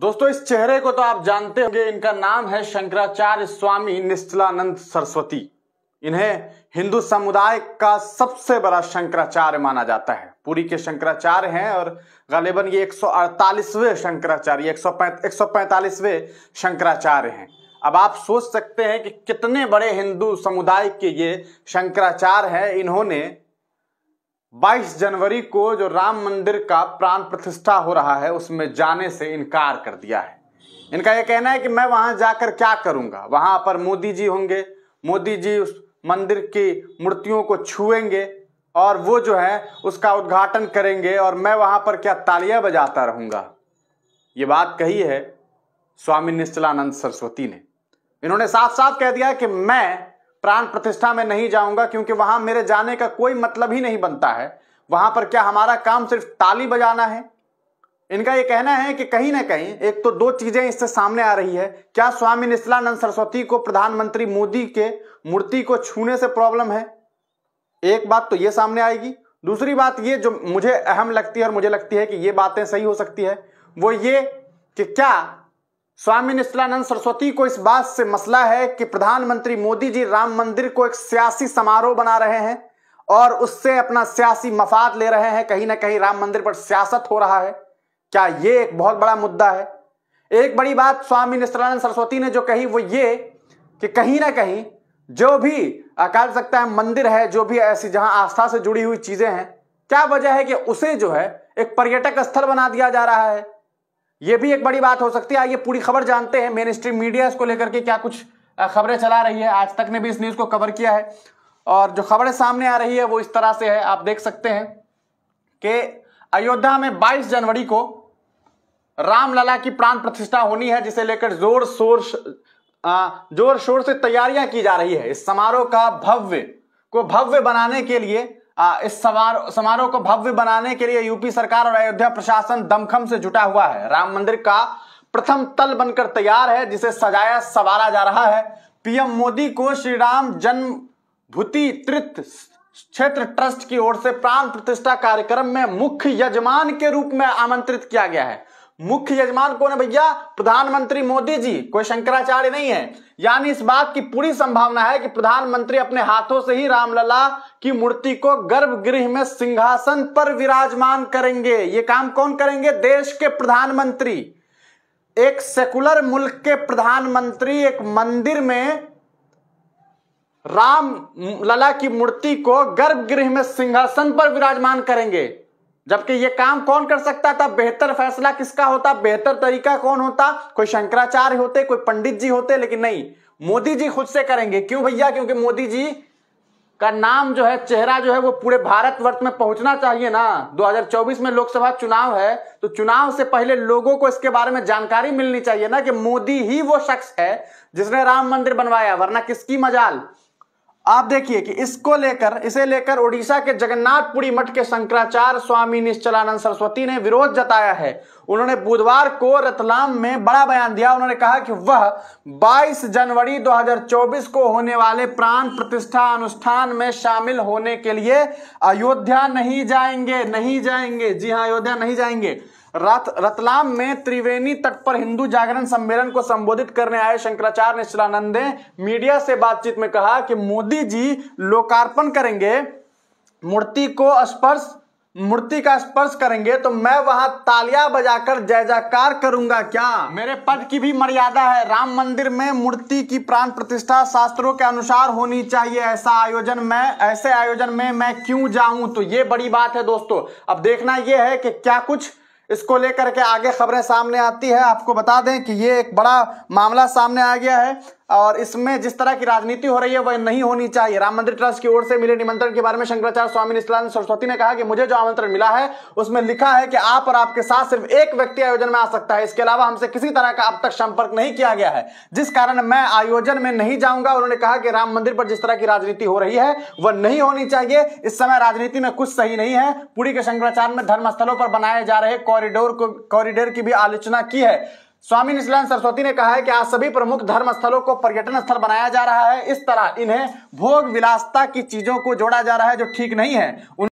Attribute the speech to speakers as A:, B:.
A: दोस्तों इस चेहरे को तो आप जानते होंगे इनका नाम है शंकराचार्य स्वामी निश्चलानंद सरस्वती इन्हें हिंदू समुदाय का सबसे बड़ा शंकराचार्य माना जाता है पुरी के शंकराचार्य हैं और गालिबन ये 148वें शंकराचार्य 145वें शंकराचार्य हैं अब आप सोच सकते हैं कि कितने बड़े हिंदू समुदाय के ये शंकराचार्य हैं इन्होंने 22 जनवरी को जो राम मंदिर का प्राण प्रतिष्ठा हो रहा है उसमें जाने से इनकार कर दिया है इनका यह कहना है कि मैं वहां जाकर क्या करूंगा वहां पर मोदी जी होंगे मोदी जी उस मंदिर की मूर्तियों को छुएंगे और वो जो है उसका उद्घाटन करेंगे और मैं वहां पर क्या तालियां बजाता रहूंगा ये बात कही है स्वामी निश्चलानंद सरस्वती ने इन्होंने साफ साफ कह दिया कि मैं प्राण प्रतिष्ठा में नहीं जाऊंगा क्योंकि वहां मेरे जाने का कोई मतलब ही नहीं बनता है वहां पर क्या हमारा काम सिर्फ ताली बजाना है इनका यह कहना है कि कहीं ना कहीं एक तो दो चीजें इससे सामने आ रही है क्या स्वामी निश्लानंद सरस्वती को प्रधानमंत्री मोदी के मूर्ति को छूने से प्रॉब्लम है एक बात तो ये सामने आएगी दूसरी बात ये जो मुझे अहम लगती है और मुझे लगती है कि ये बातें सही हो सकती है वो ये कि क्या स्वामी निश्चलानंद सरस्वती को इस बात से मसला है कि प्रधानमंत्री मोदी जी राम मंदिर को एक सियासी समारोह बना रहे हैं और उससे अपना सियासी मफाद ले रहे हैं कहीं ना कहीं राम मंदिर पर सियासत हो रहा है क्या ये एक बहुत बड़ा मुद्दा है एक बड़ी बात स्वामी निष्ठलानंद सरस्वती ने जो कही वो ये कि कहीं ना कहीं जो भी अकाल सकता है मंदिर है जो भी ऐसी जहां आस्था से जुड़ी हुई चीजें हैं क्या वजह है कि उसे जो है एक पर्यटक स्थल बना दिया जा रहा है यह भी एक बड़ी बात हो सकती है आइए पूरी खबर जानते हैं मेन स्ट्रीम मीडिया इसको लेकर के क्या कुछ खबरें चला रही है आज तक ने भी इस न्यूज को कवर किया है और जो खबरें सामने आ रही है वो इस तरह से है आप देख सकते हैं कि अयोध्या में 22 जनवरी को रामलला की प्राण प्रतिष्ठा होनी है जिसे लेकर जोर शोर जोर शोर से तैयारियां की जा रही है इस समारोह का भव्य को भव्य बनाने के लिए इस समारोह समारोह को भव्य बनाने के लिए यूपी सरकार और अयोध्या प्रशासन दमखम से जुटा हुआ है राम मंदिर का प्रथम तल बनकर तैयार है जिसे सजाया सवारा जा रहा है पीएम मोदी को श्री राम जन्म भूति तृत क्षेत्र ट्रस्ट की ओर से प्राण प्रतिष्ठा कार्यक्रम में मुख्य यजमान के रूप में आमंत्रित किया गया है मुख्य यजमान कौन है भैया प्रधानमंत्री मोदी जी कोई शंकराचार्य नहीं है यानी इस बात की पूरी संभावना है कि प्रधानमंत्री अपने हाथों से ही रामलला की मूर्ति को गर्भगृह में सिंहासन पर विराजमान करेंगे ये काम कौन करेंगे देश के प्रधानमंत्री एक सेकुलर मुल्क के प्रधानमंत्री एक मंदिर में राम लला की मूर्ति को गर्भगृह में सिंहासन पर विराजमान करेंगे जबकि ये काम कौन कर सकता था बेहतर फैसला किसका होता बेहतर तरीका कौन होता कोई शंकराचार्य होते कोई पंडित जी होते लेकिन नहीं मोदी जी खुद से करेंगे क्यों भैया क्योंकि मोदी जी का नाम जो है चेहरा जो है वो पूरे भारत वर्ष में पहुंचना चाहिए ना 2024 में लोकसभा चुनाव है तो चुनाव से पहले लोगों को इसके बारे में जानकारी मिलनी चाहिए ना कि मोदी ही वो शख्स है जिसने राम मंदिर बनवाया वरना किसकी मजाल आप देखिए कि इसको लेकर इसे लेकर ओडिशा के जगन्नाथपुरी मठ के शंकराचार्य स्वामी निश्चलानंद सरस्वती ने विरोध जताया है उन्होंने बुधवार को रतलाम में बड़ा बयान दिया उन्होंने कहा कि वह 22 जनवरी 2024 को होने वाले प्राण प्रतिष्ठा अनुष्ठान में शामिल होने के लिए अयोध्या नहीं जाएंगे नहीं जाएंगे जी हाँ अयोध्या नहीं जाएंगे रत, रतलाम में त्रिवेणी तट पर हिंदू जागरण सम्मेलन को संबोधित करने आए शंकराचार्य ने मीडिया से बातचीत में कहा कि मोदी जी लोकार्पण करेंगे मूर्ति को स्पर्श मूर्ति का स्पर्श करेंगे तो मैं वहां तालियां बजाकर जय जयकार करूंगा क्या मेरे पद की भी मर्यादा है राम मंदिर में मूर्ति की प्राण प्रतिष्ठा शास्त्रों के अनुसार होनी चाहिए ऐसा आयोजन में ऐसे आयोजन में मैं क्यों जाऊं तो ये बड़ी बात है दोस्तों अब देखना यह है कि क्या कुछ इसको लेकर के आगे खबरें सामने आती है आपको बता दें कि ये एक बड़ा मामला सामने आ गया है और इसमें जिस तरह की राजनीति हो रही है वह नहीं होनी चाहिए राम मंदिर ट्रस्ट की ओर से मिले निमंत्रण के बारे में शंकराचार्य स्वामी निष्लान सरस्वती ने कहा कि मुझे जो आमंत्रण मिला है उसमें लिखा है कि आप और आपके साथ सिर्फ एक व्यक्ति आयोजन में आ सकता है इसके अलावा हमसे किसी तरह का अब तक संपर्क नहीं किया गया है जिस कारण मैं आयोजन में नहीं जाऊंगा उन्होंने कहा कि राम मंदिर पर जिस तरह की राजनीति हो रही है वह नहीं होनी चाहिए इस समय राजनीति में कुछ सही नहीं है पूरी के शंकराचार्य ने धर्मस्थलों पर बनाए जा रहे कॉरिडोर को कॉरिडोर की भी आलोचना की है स्वामी निश्चलान सरस्वती ने कहा है कि आज सभी प्रमुख धर्म स्थलों को पर्यटन स्थल बनाया जा रहा है इस तरह इन्हें भोग विलासता की चीजों को जोड़ा जा रहा है जो ठीक नहीं है